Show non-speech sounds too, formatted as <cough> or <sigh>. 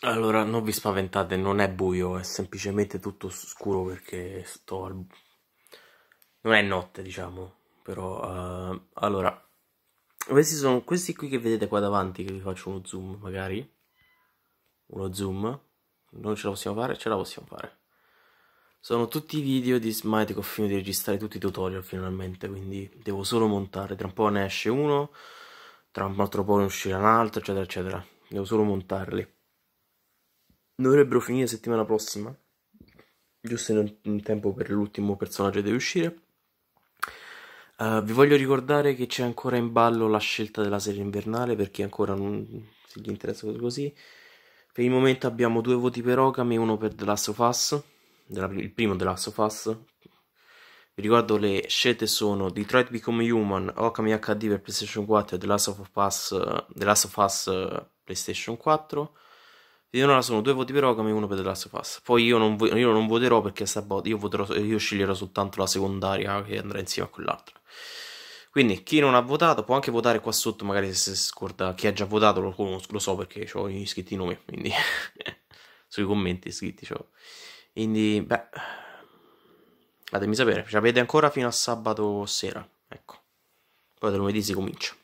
Allora, non vi spaventate, non è buio, è semplicemente tutto scuro perché sto al... Non è notte, diciamo, però... Uh, allora, questi sono questi qui che vedete qua davanti, che vi faccio uno zoom magari. Uno zoom. Non ce la possiamo fare? Ce la possiamo fare. Sono tutti i video di Smite che ho finito di registrare, tutti i tutorial finalmente, quindi devo solo montare. Tra un po' ne esce uno, tra un altro po' ne uscirà un altro, eccetera, eccetera. Devo solo montarli. Dovrebbero finire settimana prossima, giusto in, in tempo per l'ultimo personaggio deve uscire. Uh, vi voglio ricordare che c'è ancora in ballo la scelta della serie invernale per chi ancora non se gli interessa così. Per il momento abbiamo due voti per Okami e uno per The Last of Us, della, il primo The Last of Us. Vi ricordo le scelte sono Detroit Become Human, Okami HD per PlayStation 4 e The Last of Us, The Last of Us eh, PlayStation 4. Di Nolan sono due voti per Okami e uno per The Last of Us. Poi io non, io non voterò perché sta bot, io, voterò, io sceglierò soltanto la secondaria che andrà insieme a quell'altra. Quindi chi non ha votato può anche votare qua sotto, magari se si scorda. Chi ha già votato lo lo so perché ho iscritti i nomi, quindi <laughs> sui commenti iscritti C'ho. Quindi, beh, fatemi sapere, ci avete ancora fino a sabato sera, ecco. Poi da lunedì si comincia.